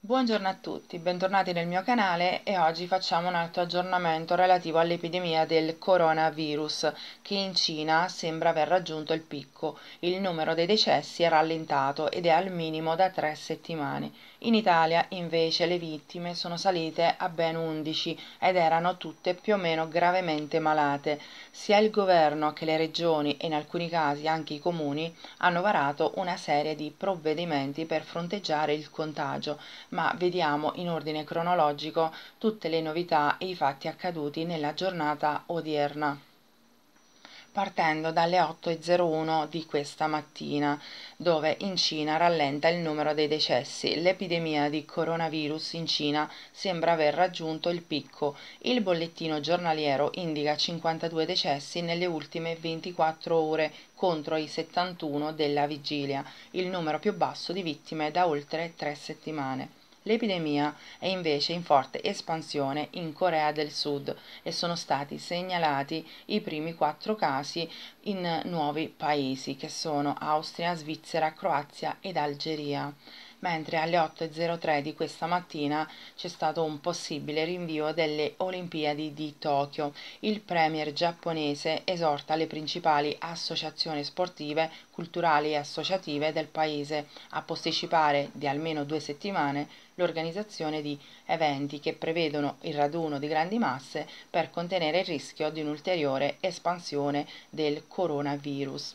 Buongiorno a tutti, bentornati nel mio canale e oggi facciamo un altro aggiornamento relativo all'epidemia del coronavirus che in Cina sembra aver raggiunto il picco. Il numero dei decessi è rallentato ed è al minimo da tre settimane. In Italia invece le vittime sono salite a ben 11 ed erano tutte più o meno gravemente malate. Sia il governo che le regioni e in alcuni casi anche i comuni hanno varato una serie di provvedimenti per fronteggiare il contagio ma vediamo in ordine cronologico tutte le novità e i fatti accaduti nella giornata odierna partendo dalle 8.01 di questa mattina, dove in Cina rallenta il numero dei decessi. L'epidemia di coronavirus in Cina sembra aver raggiunto il picco. Il bollettino giornaliero indica 52 decessi nelle ultime 24 ore contro i 71 della vigilia, il numero più basso di vittime da oltre tre settimane. L'epidemia è invece in forte espansione in Corea del Sud e sono stati segnalati i primi quattro casi in nuovi paesi che sono Austria, Svizzera, Croazia ed Algeria mentre alle 8.03 di questa mattina c'è stato un possibile rinvio delle Olimpiadi di Tokyo. Il premier giapponese esorta le principali associazioni sportive, culturali e associative del paese a posticipare di almeno due settimane l'organizzazione di eventi che prevedono il raduno di grandi masse per contenere il rischio di un'ulteriore espansione del coronavirus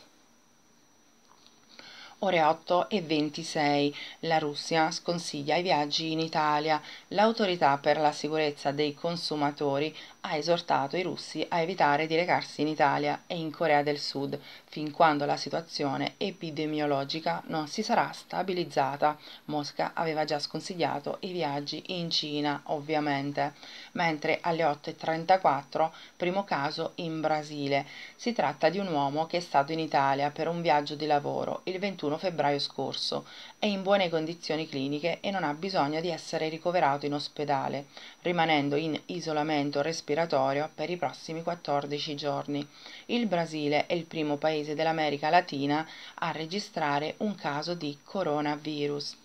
ore 8 e 26. La Russia sconsiglia i viaggi in Italia. L'autorità per la sicurezza dei consumatori ha esortato i russi a evitare di recarsi in Italia e in Corea del Sud fin quando la situazione epidemiologica non si sarà stabilizzata. Mosca aveva già sconsigliato i viaggi in Cina, ovviamente, mentre alle 8.34 primo caso in Brasile. Si tratta di un uomo che è stato in Italia per un viaggio di lavoro il 21 31 febbraio scorso, è in buone condizioni cliniche e non ha bisogno di essere ricoverato in ospedale, rimanendo in isolamento respiratorio per i prossimi 14 giorni. Il Brasile è il primo paese dell'America Latina a registrare un caso di coronavirus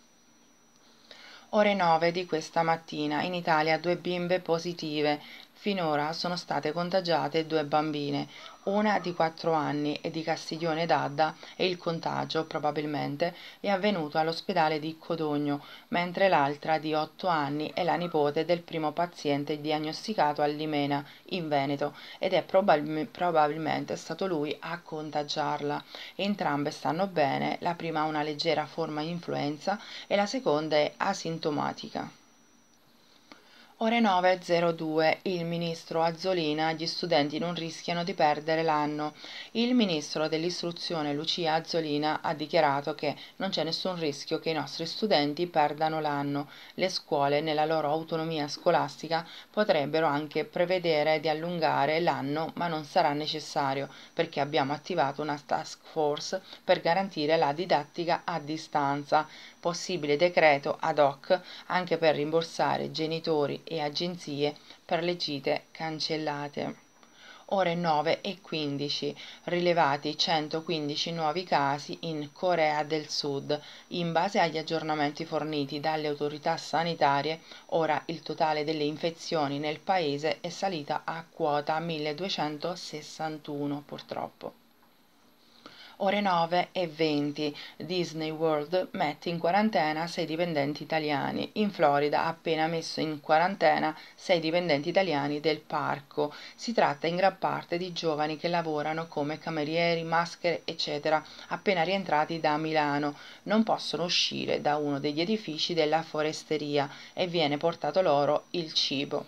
ore 9 di questa mattina in Italia due bimbe positive Finora sono state contagiate due bambine, una di 4 anni e di Castiglione d'Adda e il contagio probabilmente è avvenuto all'ospedale di Codogno, mentre l'altra di 8 anni è la nipote del primo paziente diagnosticato a Limena, in Veneto, ed è probab- probabilmente stato lui a contagiarla. Entrambe stanno bene, la prima ha una leggera forma di influenza e la seconda è asintomatica. Ore 9.02. Il ministro Azzolina, gli studenti non rischiano di perdere l'anno. Il ministro dell'istruzione Lucia Azzolina ha dichiarato che non c'è nessun rischio che i nostri studenti perdano l'anno. Le scuole, nella loro autonomia scolastica, potrebbero anche prevedere di allungare l'anno, ma non sarà necessario, perché abbiamo attivato una task force per garantire la didattica a distanza possibile decreto ad hoc anche per rimborsare genitori e agenzie per le gite cancellate ore 9 e 15, rilevati 115 nuovi casi in Corea del Sud. In base agli aggiornamenti forniti dalle autorità sanitarie, ora il totale delle infezioni nel paese è salita a quota 1261 purtroppo ore 9 e 20. Disney World mette in quarantena 6 dipendenti italiani. In Florida ha appena messo in quarantena 6 dipendenti italiani del parco. Si tratta in gran parte di giovani che lavorano come camerieri, maschere, eccetera, appena rientrati da Milano. Non possono uscire da uno degli edifici della foresteria e viene portato loro il cibo.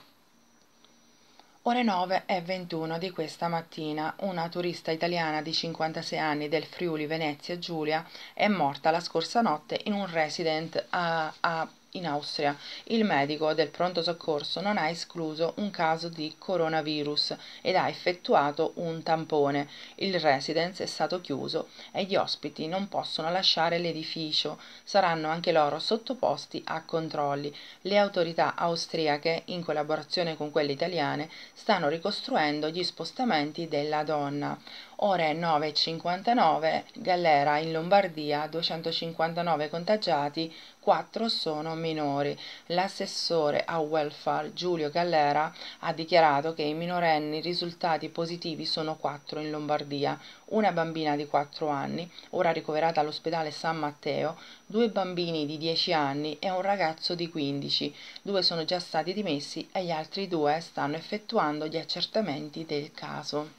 Ore 9 e 21 di questa mattina una turista italiana di 56 anni del Friuli Venezia Giulia è morta la scorsa notte in un resident a, a in Austria. Il medico del pronto soccorso non ha escluso un caso di coronavirus ed ha effettuato un tampone. Il residence è stato chiuso e gli ospiti non possono lasciare l'edificio. Saranno anche loro sottoposti a controlli. Le autorità austriache, in collaborazione con quelle italiane, stanno ricostruendo gli spostamenti della donna. Ore 9.59, Gallera in Lombardia, 259 contagiati, 4 sono minori. L'assessore a welfare Giulio Gallera ha dichiarato che i minorenni risultati positivi sono 4 in Lombardia, una bambina di 4 anni, ora ricoverata all'ospedale San Matteo, due bambini di 10 anni e un ragazzo di 15. Due sono già stati dimessi e gli altri due stanno effettuando gli accertamenti del caso.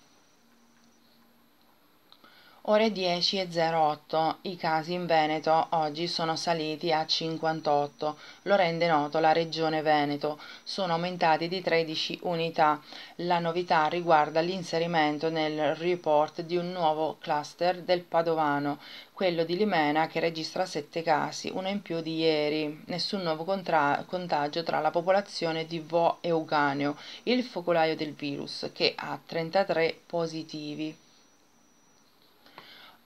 Ore 10.08. I casi in Veneto oggi sono saliti a 58, lo rende noto la Regione Veneto. Sono aumentati di 13 unità. La novità riguarda l'inserimento nel report di un nuovo cluster del Padovano, quello di Limena che registra 7 casi, uno in più di ieri. Nessun nuovo contagio tra la popolazione di Vo e Uganeo, il focolaio del virus, che ha 33 positivi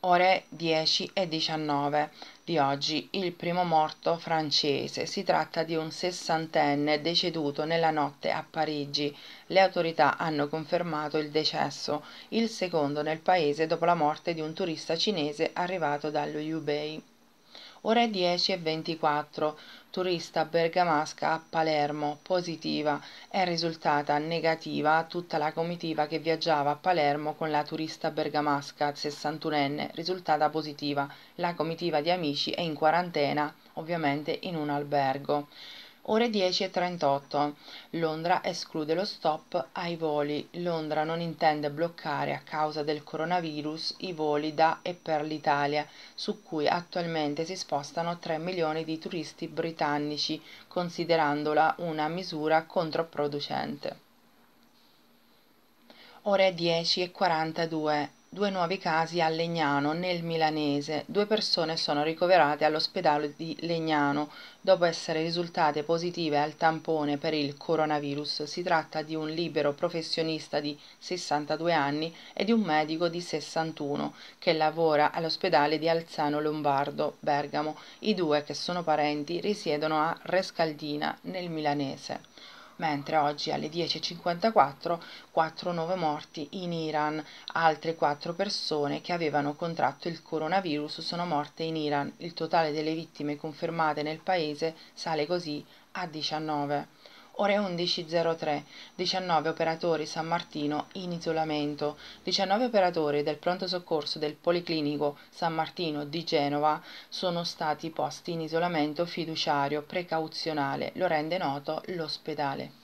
ore 10 e 19 di oggi il primo morto francese. Si tratta di un sessantenne deceduto nella notte a Parigi. Le autorità hanno confermato il decesso, il secondo nel paese dopo la morte di un turista cinese arrivato dallo Hubei. Ore 10 e 24. Turista bergamasca a Palermo, positiva, è risultata negativa tutta la comitiva che viaggiava a Palermo con la turista bergamasca, 61enne, risultata positiva. La comitiva di amici è in quarantena, ovviamente in un albergo. Ore 10.38. Londra esclude lo stop ai voli. Londra non intende bloccare a causa del coronavirus i voli da e per l'Italia, su cui attualmente si spostano 3 milioni di turisti britannici, considerandola una misura controproducente. Ore 10.42 due nuovi casi a Legnano, nel Milanese. Due persone sono ricoverate all'ospedale di Legnano dopo essere risultate positive al tampone per il coronavirus. Si tratta di un libero professionista di 62 anni e di un medico di 61 che lavora all'ospedale di Alzano Lombardo, Bergamo. I due, che sono parenti, risiedono a Rescaldina, nel Milanese mentre oggi alle 10.54 4 nuove morti in Iran, altre 4 persone che avevano contratto il coronavirus sono morte in Iran, il totale delle vittime confermate nel paese sale così a 19. Ore 11.03. 19 operatori San Martino in isolamento. 19 operatori del pronto soccorso del Policlinico San Martino di Genova sono stati posti in isolamento fiduciario precauzionale, lo rende noto l'ospedale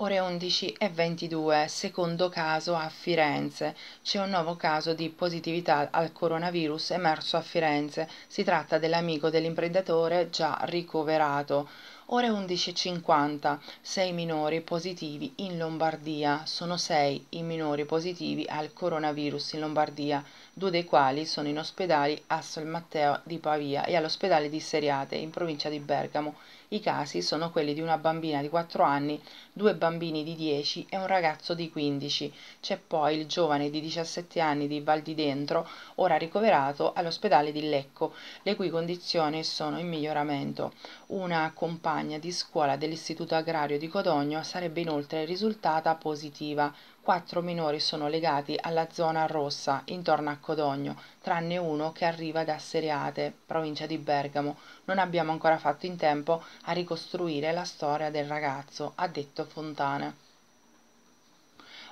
ore 11.22, secondo caso a Firenze. C'è un nuovo caso di positività al coronavirus emerso a Firenze. Si tratta dell'amico dell'imprenditore già ricoverato. Ore 11.50, 6 minori positivi in Lombardia, sono 6 i minori positivi al coronavirus in Lombardia, due dei quali sono in ospedali a San Matteo di Pavia e all'ospedale di Seriate in provincia di Bergamo i casi sono quelli di una bambina di 4 anni, due bambini di 10 e un ragazzo di 15. C'è poi il giovane di 17 anni di Val di Dentro, ora ricoverato all'ospedale di Lecco, le cui condizioni sono in miglioramento. Una compagna di scuola dell'Istituto Agrario di Codogno sarebbe inoltre risultata positiva Quattro minori sono legati alla zona rossa intorno a Codogno, tranne uno che arriva da Seriate, provincia di Bergamo. Non abbiamo ancora fatto in tempo a ricostruire la storia del ragazzo, ha detto Fontana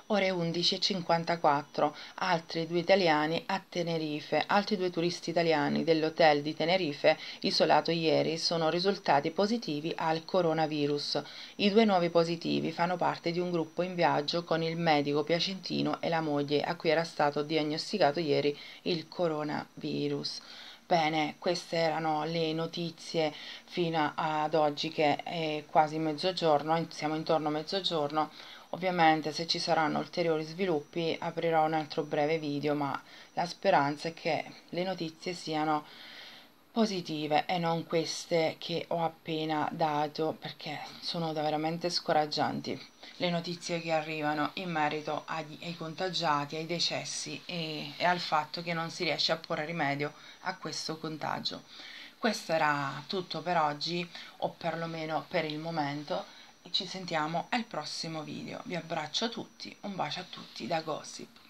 ore 11.54, altri due italiani a Tenerife. Altri due turisti italiani dell'hotel di Tenerife, isolato ieri, sono risultati positivi al coronavirus. I due nuovi positivi fanno parte di un gruppo in viaggio con il medico piacentino e la moglie, a cui era stato diagnosticato ieri il coronavirus. Bene, queste erano le notizie fino ad oggi che è quasi mezzogiorno, siamo intorno a mezzogiorno. Ovviamente se ci saranno ulteriori sviluppi aprirò un altro breve video, ma la speranza è che le notizie siano positive e non queste che ho appena dato perché sono veramente scoraggianti le notizie che arrivano in merito agli, ai contagiati, ai decessi e, e al fatto che non si riesce a porre rimedio a questo contagio. Questo era tutto per oggi o perlomeno per il momento ci sentiamo al prossimo video. Vi abbraccio a tutti, un bacio a tutti da Gossip.